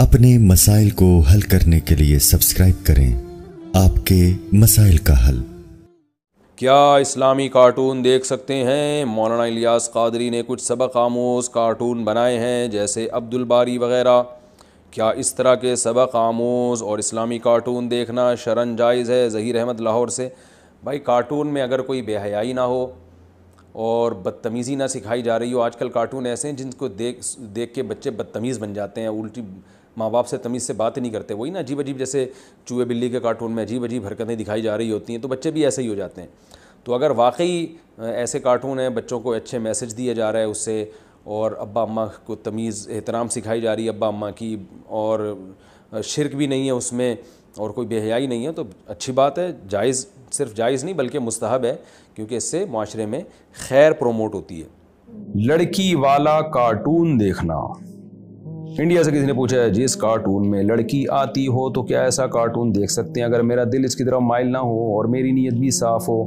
अपने मसाइल को हल करने के लिए सब्सक्राइब करें आपके मसाइल का हल क्या इस्लामी कार्टून देख सकते हैं मौलाना इलियास कादरी ने कुछ सबक आमोज कार्टून बनाए हैं जैसे अब्दुल बारी वगैरह क्या इस तरह के सबक आमोज और इस्लामी कार्टून देखना शरण जायज़ है ज़हीर अहमद लाहौर से भाई कार्टून में अगर कोई बेहयाई ना हो और बदतमीज़ी ना सिखाई जा रही हो आजकल कार्टून ऐसे हैं जिनको देख देख के बच्चे बदतमीज़ बन जाते हैं उल्टी माँ बाप से तमीज़ से बात ही नहीं करते वही ना अजीब अजीब जैसे चूहे बिल्ली के कार्टून में अजीब अजीब हरकतें दिखाई जा रही होती हैं तो बच्चे भी ऐसे ही हो जाते हैं तो अगर वाकई ऐसे कार्टून हैं बच्चों को अच्छे मैसेज दिए जा रहा है उससे और अब्बा अम्मा को तमीज़ एहतराम सिखाई जा रही है अब्बा अम्मा की और शिरक भी नहीं है उसमें और कोई बेहयाई नहीं है तो अच्छी बात है जायज़ सिर्फ जायज़ नहीं बल्कि मुस्तहब है क्योंकि इससे माशरे में खैर प्रोमोट होती है लड़की वाला कार्टून देखना इंडिया से किसी ने पूछा है जिस कार्टून में लड़की आती हो तो क्या ऐसा कार्टून देख सकते हैं अगर मेरा दिल इसकी तरह माइल ना हो और मेरी नीयत भी साफ हो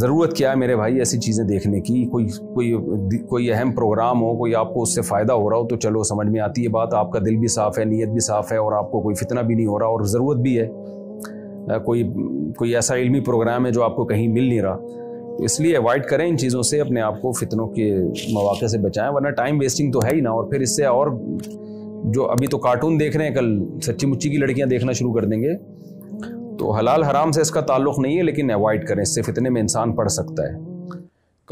ज़रूरत क्या है मेरे भाई ऐसी चीज़ें देखने की कोई कोई कोई अहम प्रोग्राम हो कोई आपको उससे फ़ायदा हो रहा हो तो चलो समझ में आती है बात आपका दिल भी साफ़ है नीयत भी साफ़ है और आपको कोई फितना भी नहीं हो रहा और ज़रूरत भी है कोई कोई ऐसा इल्मी प्रोग्राम है जो आपको कहीं मिल नहीं रहा इसलिए अवॉइड करें इन चीज़ों से अपने आप को फितनों के मौाक़े से बचाएं वरना टाइम वेस्टिंग तो है ही ना और फिर इससे और जो अभी तो कार्टून देख रहे हैं कल सच्ची मुच्ची की लड़कियां देखना शुरू कर देंगे तो हलाल हराम से इसका ताल्लुक नहीं है लेकिन अवॉइड करें इससे फितने में इंसान पढ़ सकता है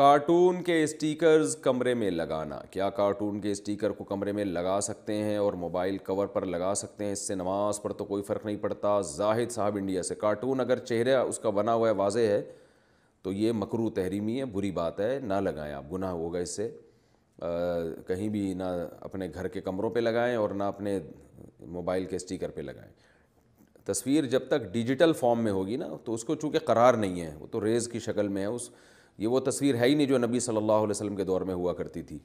कार्टून के स्टिकर्स कमरे में लगाना क्या कार्टून के स्टिकर को कमरे में लगा सकते हैं और मोबाइल कवर पर लगा सकते हैं इससे नमाज पर तो कोई फ़र्क नहीं पड़ता जाहिद साहब इंडिया से कार्टून अगर चेहरा उसका बना हुआ है वाजह है तो ये मकरू तहरीमी है बुरी बात है ना लगाएं आप गुनाह होगा इससे कहीं भी ना अपने घर के कमरों पे लगाएं और ना अपने मोबाइल के स्टिकर पे लगाएं तस्वीर जब तक डिजिटल फॉर्म में होगी ना तो उसको चूँकि करार नहीं है वो तो रेज़ की शक्ल में है उस ये वो तस्वीर है ही नहीं जो नबी सल्लल्लाहु अलैहि के दौर में हुआ करती थी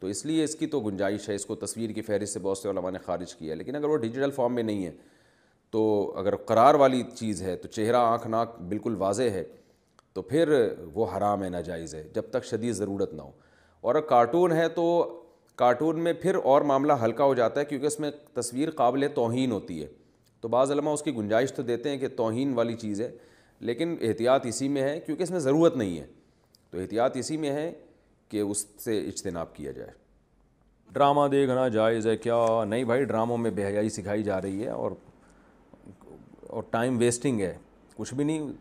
तो इसलिए इसकी तो गुंजाइश है इसको तस्वीर की फहरिस्त से बहुत से ने खारिज किया है लेकिन अगर वो डिजिटल फॉर्म में नहीं है तो अगर करार वाली चीज़ है तो चेहरा आँख नाक बिल्कुल वाज है तो फिर वो हराम है नाजायज़ है जब तक शदी ज़रूरत ना हो और अगर कार्टून है तो कार्टून में फिर और मामला हल्का हो जाता है क्योंकि उसमें तस्वीर काबिल तोहन होती है तो बाज़लमा उसकी गुंजाइश तो देते हैं कि तोहन वाली चीज़ है लेकिन एहतियात इसी में है क्योंकि इसमें ज़रूरत नहीं है तो एहतियात इसी में है कि उससे इजतनाब किया जाए ड्रामा देखना जायज़ है क्या नहीं भाई ड्रामों में बेहयाई सिखाई जा रही है और और टाइम वेस्टिंग है कुछ भी नहीं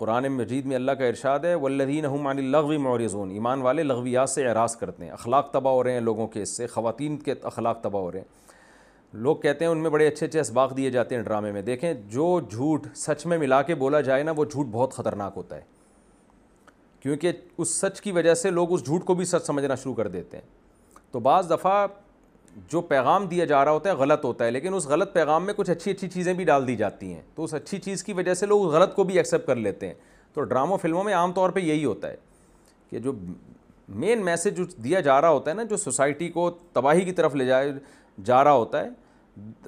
कुरान मजीद में अल्लाह का इरशाद है वल्लिन हमानी लगवी मौरजून ईमान वाले लगवियात से एरास करते हैं अखलाक तबाह हो रहे हैं लोगों के इससे ख़वान के अखलाक तबाह हो रहे हैं लोग कहते हैं उनमें बड़े अच्छे अच्छे इसबाक दिए जाते हैं ड्रामे में देखें जो झूठ सच में मिला के बोला जाए ना वो झूठ बहुत ख़तरनाक होता है क्योंकि उस सच की वजह से लोग उस झूठ को भी सच समझना शुरू कर देते हैं तो बज़ दफ़ा जो पैगाम दिया जा रहा होता है गलत होता है लेकिन उस गलत पैगाम में कुछ अच्छी अच्छी चीज़ें भी डाल दी जाती हैं तो उस अच्छी चीज़ की वजह से लोग गलत को भी एक्सेप्ट कर लेते हैं तो ड्रामो फिल्मों में आमतौर पर यही होता है कि जो मेन मैसेज जो दिया जा रहा होता है ना जो सोसाइटी को तबाही की तरफ ले जाए जा रहा होता है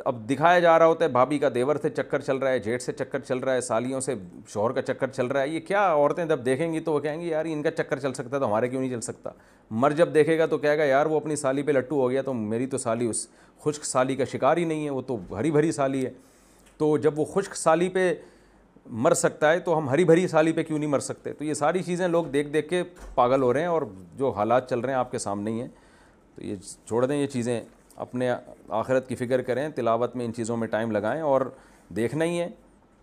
अब दिखाया जा रहा होता है भाभी का देवर से चक्कर चल रहा है जेठ से चक्कर चल रहा है सालियों से शोहर का चक्कर चल रहा है ये क्या औरतें जब देखेंगी तो वो कहेंगी यार इनका चक्कर चल सकता तो हमारे क्यों नहीं चल सकता मर जब देखेगा तो कहेगा यार वो अपनी साली पे लट्टू हो गया तो मेरी तो साली उस खुश्क साली का शिकार ही नहीं है वो तो हरी भरी साली है तो जब वो खुश्क साली पे मर सकता है तो हम हरी भरी साली पे क्यों नहीं मर सकते तो ये सारी चीज़ें लोग देख देख के पागल हो रहे हैं और जो हालात चल रहे हैं आपके सामने ही हैं तो ये छोड़ दें ये चीज़ें अपने आखिरत की फ़िक्र करें तिलावत में इन चीज़ों में टाइम लगाएँ और देखना ही है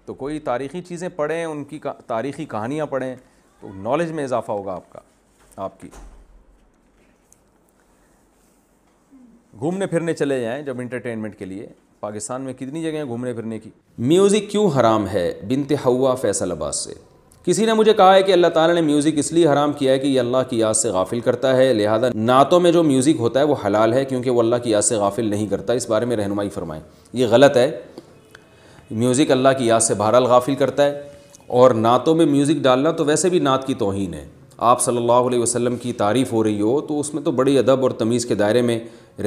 तो कोई तारीख़ी चीज़ें पढ़ें उनकी का, तारीख़ी कहानियाँ पढ़ें तो नॉलेज में इजाफ़ा होगा आपका आपकी घूमने फिरने चले जाएं जब इंटरटेनमेंट के लिए पाकिस्तान में कितनी जगह घूमने फिरने की म्यूज़िक क्यों हराम है बिनते हवा फैसल आबाद से किसी ने मुझे कहा है कि अल्लाह ताला ने म्यूज़िक इसलिए हराम किया है कि ये अल्लाह की याद से गाफिल करता है लिहाजा नातों में जो म्यूज़िक होता है वो हलाल है क्योंकि वो अल्लाह की याद से गाफिल नहीं करता इस बारे में रहनुमाई फरमाएं ये गलत है म्यूज़िक अल्लाह की याद से बहरहाल गाफिल करता है और नातों में म्यूज़िक डालना तो वैसे भी नात की तोहन है आप सल्लल्लाहु अलैहि वसल्लम की तारीफ़ हो रही हो तो उसमें तो बड़ी अदब और तमीज़ के दायरे में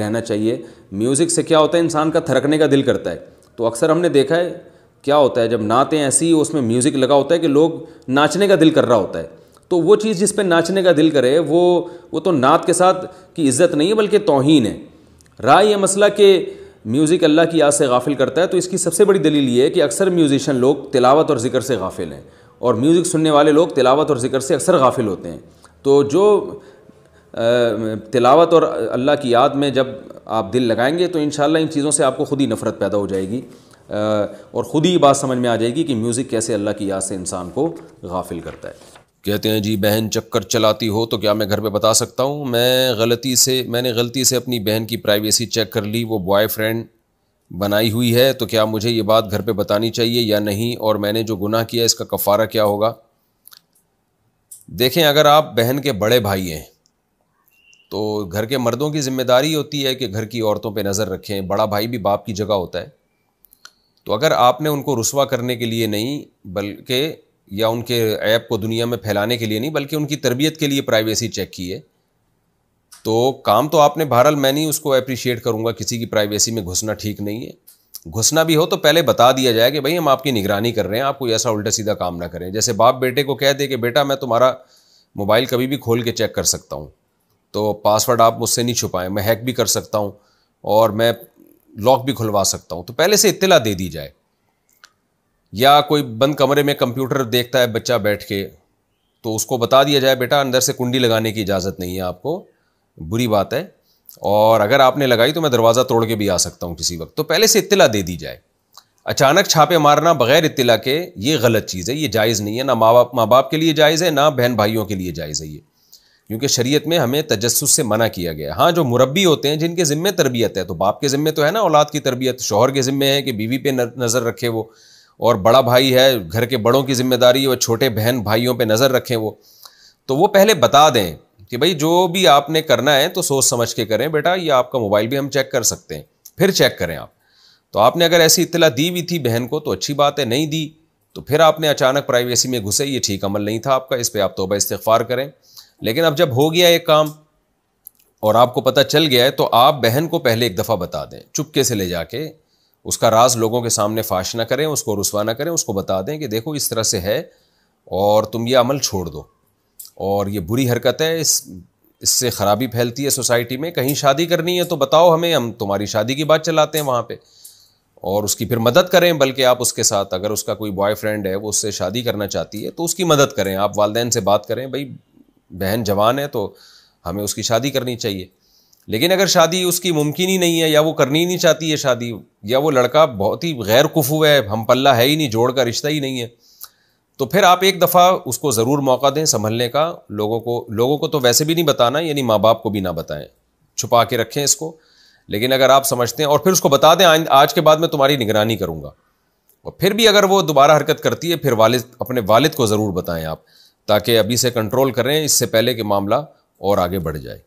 रहना चाहिए म्यूज़िक से क्या होता है इंसान का थरकने का दिल करता है तो अक्सर हमने देखा है क्या होता है जब नाते ऐसी उसमें म्यूज़िक लगा होता है कि लोग नाचने का दिल कर रहा होता है तो वो चीज़ जिस पर नाचने का दिल करे वो वो तो नात के साथ की इज़्ज़त नहीं है बल्कि तोहन है राय यह मसला कि म्यूज़िक अल्लाह की याद से गाफिल करता है तो इसकी सबसे बड़ी दलील ये है कि अक्सर म्यूज़िशन लोग तिलावत और ज़िक्र से गाफिल हैं और म्यूज़िक सुनने वाले लोग तिलावत और ज़िक्र से अक्सर गाफिल होते हैं तो जो तिलावत और अल्लाह की याद में जब आप दिल लगाएंगे तो इन इन चीज़ों से आपको ख़ुद ही नफ़रत पैदा हो जाएगी और ख़ुद ही बात समझ में आ जाएगी कि म्यूज़िक कैसे अल्लाह की याद से इंसान को गाफिल करता है कहते हैं जी बहन चक्कर चलाती हो तो क्या मैं घर पे बता सकता हूँ मैं गलती से मैंने गलती से अपनी बहन की प्राइवेसी चेक कर ली वो बॉयफ्रेंड बनाई हुई है तो क्या मुझे ये बात घर पे बतानी चाहिए या नहीं और मैंने जो गुनाह किया इसका कफ़ारा क्या होगा देखें अगर आप बहन के बड़े भाई हैं तो घर के मर्दों की जिम्मेदारी होती है कि घर की औरतों पर नज़र रखें बड़ा भाई भी बाप की जगह होता है तो अगर आपने उनको रसवा करने के लिए नहीं बल्कि या उनके ऐप को दुनिया में फैलाने के लिए नहीं बल्कि उनकी तरबियत के लिए प्राइवेसी चेक की है तो काम तो आपने बहरहाल मैं नहीं उसको अप्रिशिएट करूँगा किसी की प्राइवेसी में घुसना ठीक नहीं है घुसना भी हो तो पहले बता दिया जाए कि भाई हम आपकी निगरानी कर रहे हैं आप कोई ऐसा उल्टा सीधा काम ना करें जैसे बाप बेटे को कह दे कि बेटा मैं तुम्हारा मोबाइल कभी भी खोल के चेक कर सकता हूँ तो पासवर्ड आप मुझसे नहीं छुपाएं मैं हैक भी कर सकता हूँ और मैं लॉक भी खुलवा सकता हूँ तो पहले से इतला दे दी जाए या कोई बंद कमरे में कंप्यूटर देखता है बच्चा बैठ के तो उसको बता दिया जाए बेटा अंदर से कुंडी लगाने की इजाज़त नहीं है आपको बुरी बात है और अगर आपने लगाई तो मैं दरवाज़ा तोड़ के भी आ सकता हूँ किसी वक्त तो पहले से इतला दे दी जाए अचानक छापे मारना बगैर इतला के ये गलत चीज़ है ये जायज़ नहीं है ना माँ बाप माँ बाप के लिए जायज़ है ना बहन भाइयों के लिए जायज़ है ये क्योंकि शरीयत में हमें तजस्स से मना किया गया हाँ जो मुरबी होते हैं जिनके ज़िम्मे तरबियत है तो बाप के ज़िम्मे तो है ना औलाद की तरबियत शोहर के ज़िम्मे है कि बीवी पे नज़र रखे वो और बड़ा भाई है घर के बड़ों की जिम्मेदारी और छोटे बहन भाइयों पे नज़र रखें वो तो वो पहले बता दें कि भाई जो भी आपने करना है तो सोच समझ के करें बेटा ये आपका मोबाइल भी हम चेक कर सकते हैं फिर चेक करें आप तो आपने अगर ऐसी इतला दी हुई थी बहन को तो अच्छी बात है नहीं दी तो फिर आपने अचानक प्राइवेसी में घुसे ये ठीक अमल नहीं था आपका इस पर आप तोबा इस्तफ़ार करें लेकिन अब जब हो गया ये काम और आपको पता चल गया है तो आप बहन को पहले एक दफ़ा बता दें चुपके से ले जाके उसका राज लोगों के सामने फाश ना करें उसको रुसवा ना करें उसको बता दें कि देखो इस तरह से है और तुम ये अमल छोड़ दो और ये बुरी हरकत है इस इससे ख़राबी फैलती है सोसाइटी में कहीं शादी करनी है तो बताओ हमें हम तुम्हारी शादी की बात चलाते हैं वहाँ पर और उसकी फिर मदद करें बल्कि आप उसके साथ अगर उसका कोई बॉयफ्रेंड है वो उससे शादी करना चाहती है तो उसकी मदद करें आप वालदेन से बात करें भाई बहन जवान है तो हमें उसकी शादी करनी चाहिए लेकिन अगर शादी उसकी मुमकिन ही नहीं है या वो करनी ही नहीं चाहती है शादी या वो लड़का बहुत ही गैर कुफू है हम पल्ला है ही नहीं जोड़ का रिश्ता ही नहीं है तो फिर आप एक दफ़ा उसको ज़रूर मौका दें संभलने का लोगों को लोगों को तो वैसे भी नहीं बताना यानी माँ बाप को भी ना बताएं छुपा के रखें इसको लेकिन अगर आप समझते हैं और फिर उसको बता दें आज के बाद मैं तुम्हारी निगरानी करूँगा और फिर भी अगर वो दोबारा हरकत करती है फिर वालिद अपने वालिद को ज़रूर बताएं आप ताकि अभी से कंट्रोल करें इससे पहले कि मामला और आगे बढ़ जाए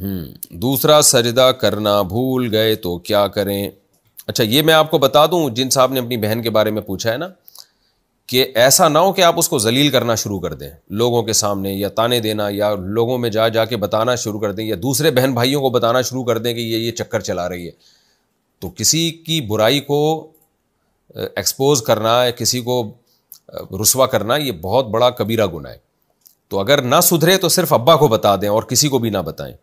हम्म, दूसरा सजदा करना भूल गए तो क्या करें अच्छा ये मैं आपको बता दूं जिन साहब ने अपनी बहन के बारे में पूछा है ना कि ऐसा ना हो कि आप उसको जलील करना शुरू कर दें लोगों के सामने या ताने देना या लोगों में जा जा के बताना शुरू कर दें या दूसरे बहन भाइयों को बताना शुरू कर दें कि ये ये चक्कर चला रही है तो किसी की बुराई को एक्सपोज करना किसी को रुसवा करना ये बहुत बड़ा कबीरा गुना है तो अगर ना सुधरे तो सिर्फ अब्बा को बता दें और किसी को भी ना बताएं